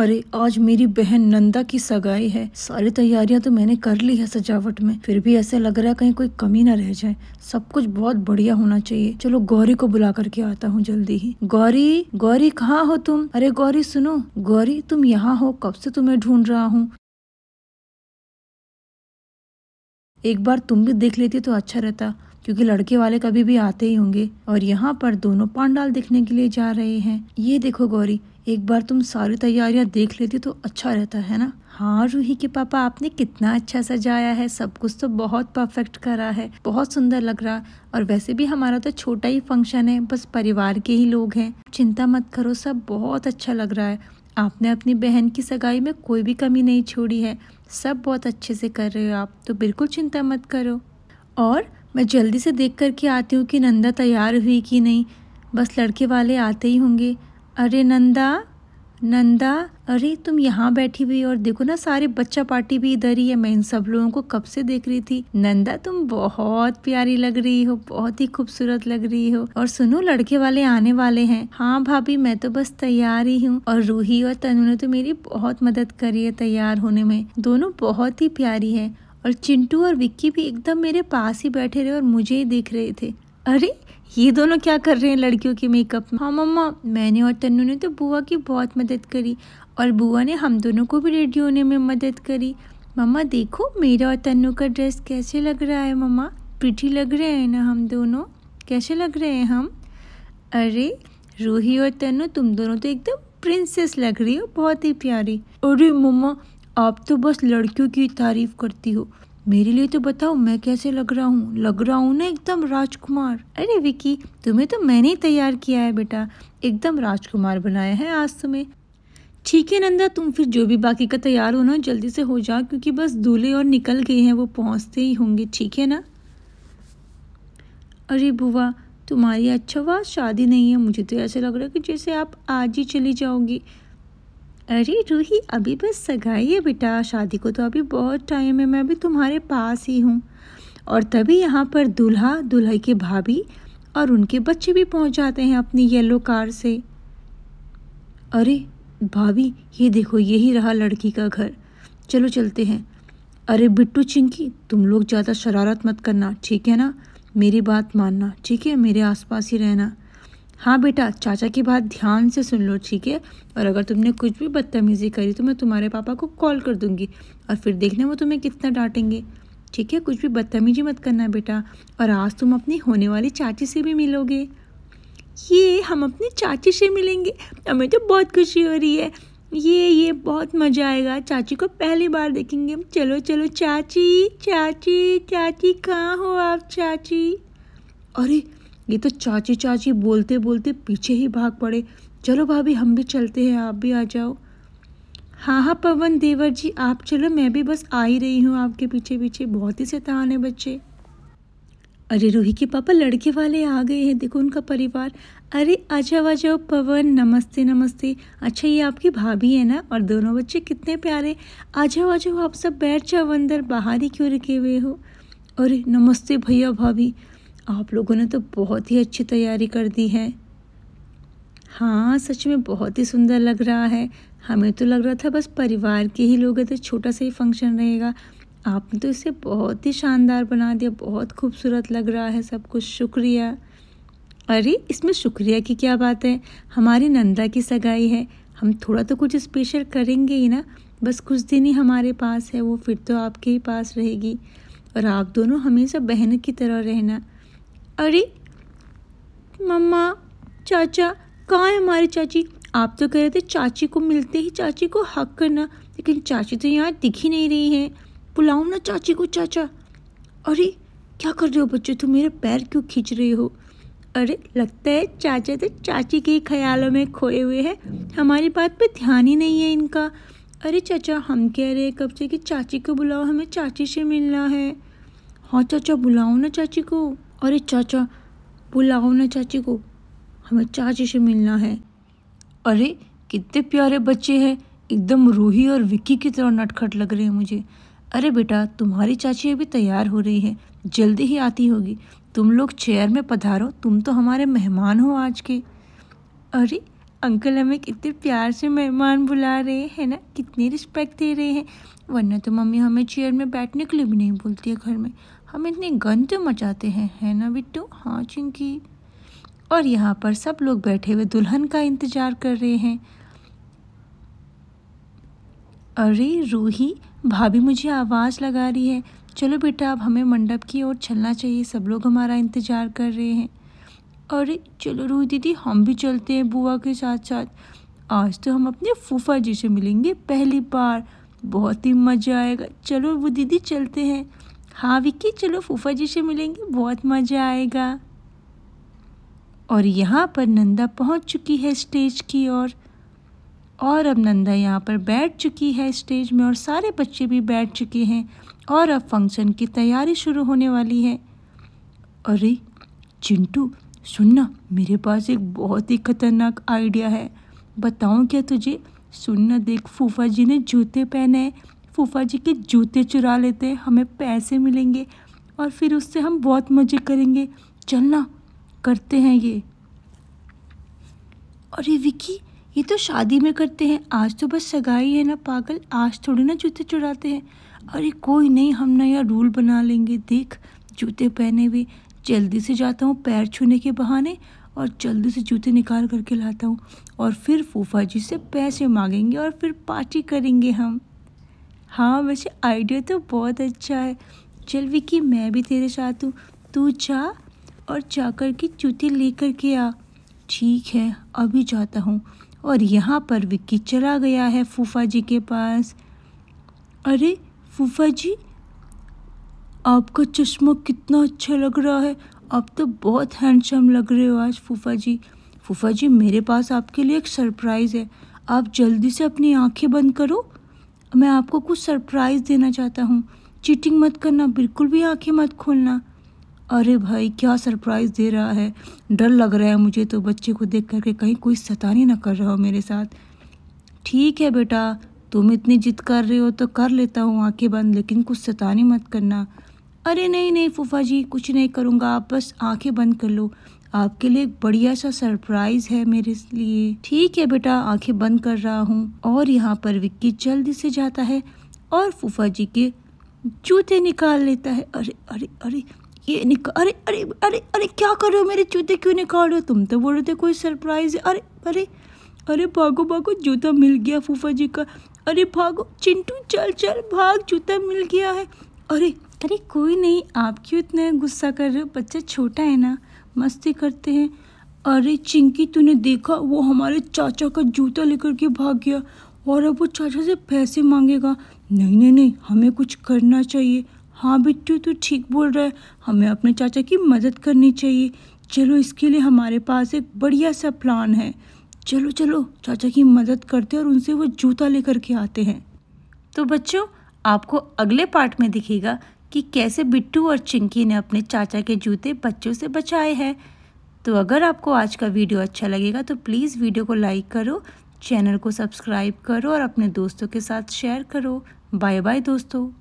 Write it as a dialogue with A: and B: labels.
A: अरे आज मेरी बहन नंदा की सगाई है सारी तैयारियां तो मैंने कर ली है सजावट में फिर भी ऐसा लग रहा है कहीं कोई कमी ना रह जाए सब कुछ बहुत बढ़िया होना चाहिए चलो गौरी को बुला करके आता हूँ जल्दी ही गौरी गौरी कहाँ हो तुम अरे गौरी सुनो गौरी तुम यहाँ हो कब से तुम्हें ढूंढ रहा हूँ एक बार तुम भी देख लेती तो अच्छा रहता क्योंकि लड़के वाले कभी भी आते ही होंगे और यहाँ पर दोनों पांडाल देखने के लिए जा रहे हैं ये देखो गौरी एक बार तुम सारी तैयारियां देख लेती तो अच्छा रहता है ना हाँ रूही के पापा आपने कितना अच्छा सजाया है सब कुछ तो बहुत परफेक्ट करा है बहुत सुंदर लग रहा और वैसे भी हमारा तो छोटा ही फंक्शन है बस परिवार के ही लोग हैं चिंता मत करो सब बहुत अच्छा लग रहा है आपने अपनी बहन की सगाई में कोई भी कमी नहीं छोड़ी है सब बहुत अच्छे से कर रहे हो आप तो बिल्कुल चिंता मत करो और मैं जल्दी से देख कर के आती हूँ कि नंदा तैयार हुई कि नहीं बस लड़के वाले आते ही होंगे अरे नंदा नंदा अरे तुम यहाँ बैठी हुई और देखो ना सारे बच्चा पार्टी भी इधर ही है मैं इन सब लोगों को कब से देख रही थी नंदा तुम बहुत प्यारी लग रही हो बहुत ही खूबसूरत लग रही हो और सुनो लड़के वाले आने वाले हैं हाँ भाभी मैं तो बस तैयार ही हूँ और रूही और तनु ने तो मेरी बहुत मदद करी है तैयार होने में दोनों बहुत ही प्यारी है और चिंटू और विक्की भी एकदम मेरे पास ही बैठे रहे और मुझे ही देख रहे थे अरे ये दोनों क्या कर रहे हैं लड़कियों के मेकअप में हाँ मम्मा मैंने और तन्नू ने तो बुआ की बहुत मदद करी और बुआ ने हम दोनों को भी रेडी होने में मदद करी मम्मा देखो मेरा और तन्नू का ड्रेस कैसे लग रहा है मम्मा प्रिटी लग रहे हैं ना हम दोनों कैसे लग रहे हैं हम अरे रूही और तन्नु तुम दोनों तो एकदम प्रिंसेस लग रही हो बहुत ही प्यारी अरे मम्मा आप तो बस लड़कियों की तारीफ करती हो मेरे लिए तो बताओ मैं कैसे लग रहा हूँ लग रहा हूँ ना एकदम राजकुमार अरे विकी तुम्हें तो मैंने ही तैयार किया है बेटा एकदम राजकुमार बनाया है आज तुम्हें ठीक है नंदा तुम फिर जो भी बाकी का तैयार हो ना जल्दी से हो जाओ क्योंकि बस दूल्हे और निकल गए हैं वो पहुँचते ही होंगे ठीक है ना अरे बुआ तुम्हारी अच्छा हुआ शादी नहीं है मुझे तो ऐसे लग रहा है कि जैसे आप आज ही चली जाओगी अरे रूही अभी बस सगाई है बेटा शादी को तो अभी बहुत टाइम है मैं अभी तुम्हारे पास ही हूँ और तभी यहाँ पर दूल्हा दुल्हे के भाभी और उनके बच्चे भी पहुँच जाते हैं अपनी येलो कार से अरे भाभी ये देखो यही रहा लड़की का घर चलो चलते हैं अरे बिट्टू चिंकी तुम लोग ज़्यादा शरारत मत करना ठीक है ना मेरी बात मानना ठीक है मेरे आसपास ही रहना हाँ बेटा चाचा की बात ध्यान से सुन लो ठीक है और अगर तुमने कुछ भी बदतमीज़ी करी तो मैं तुम्हारे पापा को कॉल कर दूँगी और फिर देखना वो तुम्हें कितना डांटेंगे ठीक है कुछ भी बदतमीजी मत करना बेटा और आज तुम अपनी होने वाली चाची से भी मिलोगे ये हम अपनी चाची से मिलेंगे हमें तो बहुत खुशी हो रही है ये ये बहुत मज़ा आएगा चाची को पहली बार देखेंगे चलो चलो चाची चाची चाची कहाँ हो आप चाची अरे ये तो चाची चाची बोलते बोलते पीछे ही भाग पड़े चलो भाभी हम भी चलते हैं आप भी आ जाओ हाँ हाँ पवन देवर जी आप चलो मैं भी बस आ ही रही हूँ आपके पीछे पीछे बहुत ही शैतान है बच्चे अरे रूही के पापा लड़के वाले आ गए हैं देखो उनका परिवार अरे आ जाओ आ जाओ पवन नमस्ते नमस्ते अच्छा ये आपकी भाभी है ना और दोनों बच्चे कितने प्यारे आ जाओ आ जाओ आप सब बैठ जाओ अंदर बाहर ही क्यों रुके हुए हो अरे नमस्ते भैया भाभी आप लोगों ने तो बहुत ही अच्छी तैयारी कर दी है हाँ सच में बहुत ही सुंदर लग रहा है हमें तो लग रहा था बस परिवार के ही लोग हैं तो छोटा सा ही फंक्शन रहेगा आपने तो इसे बहुत ही शानदार बना दिया बहुत खूबसूरत लग रहा है सब कुछ शुक्रिया अरे इसमें शुक्रिया की क्या बात है हमारी नंदा की सगाई है हम थोड़ा तो कुछ स्पेशल करेंगे ही ना बस कुछ दिन ही हमारे पास है वो फिर तो आपके ही पास रहेगी और आप दोनों हमेशा बहन की तरह रहना अरे मम्मा चाचा कहाँ है हमारी चाची आप तो कह रहे थे चाची को मिलते ही चाची को हक करना लेकिन चाची तो यहाँ दिख ही नहीं रही है बुलाओ ना चाची को चाचा अरे क्या कर रहे हो बच्चे तुम मेरे पैर क्यों खींच रहे हो अरे लगता है चाचा तो चाची के ही ख्यालों में खोए हुए हैं हमारी बात पे ध्यान ही नहीं है इनका अरे चाचा हम कह रहे हैं कब से कि चाची को बुलाओ हमें चाची से मिलना है हाँ चाचा बुलाओ ना चाची को अरे चाचा बुलाओ ना चाची को हमें चाची से मिलना है अरे कितने प्यारे बच्चे हैं एकदम रूही और विक्की की तरह नटखट लग रहे हैं मुझे अरे बेटा तुम्हारी चाची अभी तैयार हो रही है जल्दी ही आती होगी तुम लोग चेयर में पधारो तुम तो हमारे मेहमान हो आज के अरे अंकल हमें कितने प्यार से मेहमान बुला रहे हैं ना कितनी रिस्पेक्ट दे रहे हैं वरना तो मम्मी हमें चेयर में बैठने के लिए भी नहीं बोलती है घर में हम इतने गंद तो मचाते हैं है ना बिट्टू हाँ चिंकी और यहाँ पर सब लोग बैठे हुए दुल्हन का इंतज़ार कर रहे हैं अरे रूही भाभी मुझे आवाज़ लगा रही है चलो बेटा अब हमें मंडप की ओर चलना चाहिए सब लोग हमारा इंतज़ार कर रहे हैं अरे चलो रोहित दीदी हम भी चलते हैं बुआ के साथ साथ आज तो हम अपने फूफा जी से मिलेंगे पहली बार बहुत ही मज़ा आएगा चलो वो दीदी चलते हैं हाँ विक्की चलो फूफा जी से मिलेंगे बहुत मज़ा आएगा और यहाँ पर नंदा पहुँच चुकी है स्टेज की ओर और, और अब नंदा यहाँ पर बैठ चुकी है स्टेज में और सारे बच्चे भी बैठ चुके हैं और अब फंक्शन की तैयारी शुरू होने वाली है अरे चिंटू सुनना मेरे पास एक बहुत ही खतरनाक आइडिया है बताऊँ क्या तुझे सुनना देख फूफा जी ने जूते पहने हैं फूफा जी के जूते चुरा लेते हैं हमें पैसे मिलेंगे और फिर उससे हम बहुत मज़े करेंगे चलना करते हैं ये अरे विकी ये तो शादी में करते हैं आज तो बस सगाई है ना पागल आज थोड़ी ना जूते चुराते हैं अरे कोई नहीं हम नया यह रूल बना लेंगे देख जूते पहने हुए जल्दी से जाता हूँ पैर छूने के बहाने और जल्दी से जूते निकाल करके लाता हूँ और फिर फूफा जी से पैसे मांगेंगे और फिर पार्टी करेंगे हम हाँ वैसे आइडिया तो बहुत अच्छा है चल विकी मैं भी तेरे साथ हूँ तू जा और जा कर के जूते लेकर के आ ठीक है अभी जाता हूँ और यहाँ पर विक्की चला गया है फूफा जी के पास अरे फूफा जी आपका चश्मा कितना अच्छा लग रहा है आप तो बहुत हैंडसम लग रहे हो आज फूफा जी फूफा जी मेरे पास आपके लिए एक सरप्राइज़ है आप जल्दी से अपनी आंखें बंद करो मैं आपको कुछ सरप्राइज़ देना चाहता हूँ चीटिंग मत करना बिल्कुल भी आंखें मत खोलना अरे भाई क्या सरप्राइज़ दे रहा है डर लग रहा है मुझे तो बच्चे को देख करके कहीं कोई सतानी ना कर रहा हो मेरे साथ ठीक है बेटा तुम इतनी जिद कर रहे हो तो कर लेता हूँ आंखें बंद लेकिन कुछ सतानी मत करना अरे नहीं नहीं फूफा जी कुछ नहीं करूँगा आप बस आंखें बंद कर लो आपके लिए एक बढ़िया सा सरप्राइज है मेरे लिए ठीक है बेटा आंखें बंद कर रहा हूँ और यहाँ पर विक्की जल्दी से जाता है और फूफा जी के जूते निकाल लेता है अरे अरे अरे ये निकाल अरे अरे अरे अरे क्या कर रहे हो मेरे जूते क्यों निकाल रहे हो तुम तो बोल रहे थे कोई सरप्राइज है अरे अरे अरे भागो भागो जूता मिल गया फूफा जी का अरे भागो चिंटू चल चल भाग जूता मिल गया है अरे अरे कोई नहीं आप क्यों इतना गुस्सा कर रहे हो बच्चा छोटा है ना मस्ती करते हैं अरे चिंकी तूने देखा वो हमारे चाचा का जूता लेकर के भाग गया और अब वो चाचा से पैसे मांगेगा नहीं नहीं नहीं हमें कुछ करना चाहिए हाँ बिट्टू तू ठीक बोल रहा है हमें अपने चाचा की मदद करनी चाहिए चलो इसके लिए हमारे पास एक बढ़िया सा प्लान है चलो चलो चाचा की मदद करते और उनसे वो जूता लेकर के आते हैं तो बच्चों आपको अगले पार्ट में दिखेगा कि कैसे बिट्टू और चिंकी ने अपने चाचा के जूते बच्चों से बचाए हैं तो अगर आपको आज का वीडियो अच्छा लगेगा तो प्लीज़ वीडियो को लाइक करो चैनल को सब्सक्राइब करो और अपने दोस्तों के साथ शेयर करो बाय बाय दोस्तों